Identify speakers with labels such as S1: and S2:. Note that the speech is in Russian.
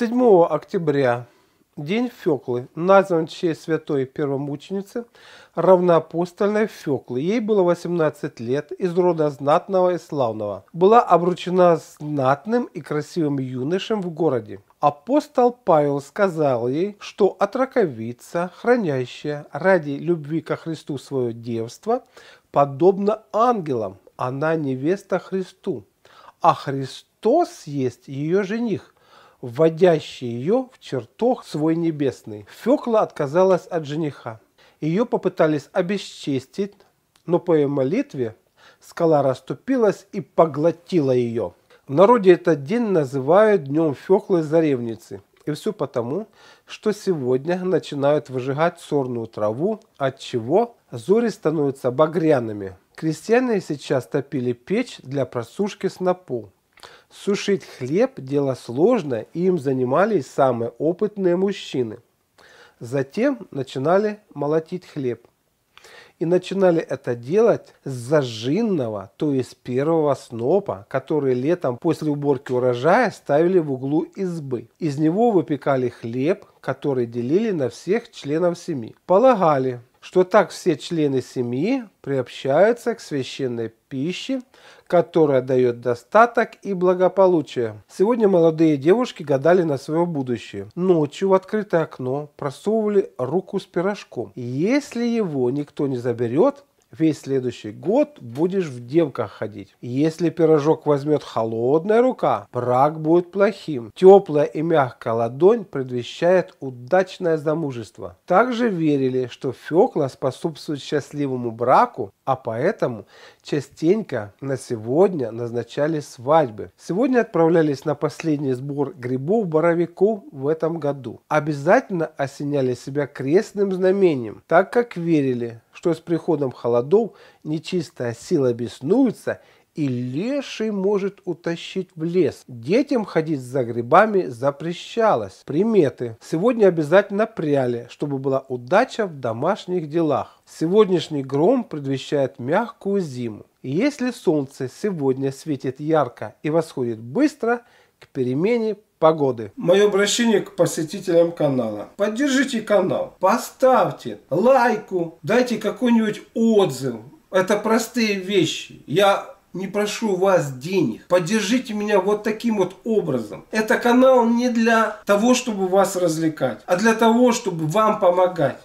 S1: 7 октября День Феклы назван в честь святой первомученицы, равноапостольной Феклы. Ей было 18 лет, из рода знатного и славного. Была обручена знатным и красивым юношем в городе. Апостол Павел сказал ей, что отраковица, хранящая ради любви ко Христу свое девство, подобно ангелам, она невеста Христу, а Христос есть ее жених – вводящий ее в чертог свой небесный. Фекла отказалась от жениха. Ее попытались обесчестить, но по ее молитве скала расступилась и поглотила ее. В народе этот день называют днем Феклы Заревницы. И все потому, что сегодня начинают выжигать сорную траву, от чего зори становятся багряными. Крестьяне сейчас топили печь для просушки снопов. Сушить хлеб – дело сложное, и им занимались самые опытные мужчины. Затем начинали молотить хлеб. И начинали это делать с зажинного, то есть первого снопа, который летом после уборки урожая ставили в углу избы. Из него выпекали хлеб, который делили на всех членов семьи. Полагали, что так все члены семьи приобщаются к священной пище, которая дает достаток и благополучие. Сегодня молодые девушки гадали на свое будущее. Ночью в открытое окно просовывали руку с пирожком. Если его никто не заберет, весь следующий год будешь в девках ходить. Если пирожок возьмет холодная рука, брак будет плохим. Теплая и мягкая ладонь предвещает удачное замужество. Также верили, что фекла способствует счастливому браку, а поэтому частенько на сегодня назначали свадьбы. Сегодня отправлялись на последний сбор грибов-боровиков в этом году. Обязательно осеняли себя крестным знамением, так как верили, что с приходом холодов нечистая сила беснуется, и леший может утащить в лес. Детям ходить за грибами запрещалось. Приметы. Сегодня обязательно пряли, чтобы была удача в домашних делах. Сегодняшний гром предвещает мягкую зиму. И если солнце сегодня светит ярко и восходит быстро, к перемене погоды. Мое обращение к посетителям канала. Поддержите канал, поставьте лайку, дайте какой-нибудь отзыв. Это простые вещи. Я не прошу вас денег. Поддержите меня вот таким вот образом. Это канал не для того, чтобы вас развлекать, а для того, чтобы вам помогать.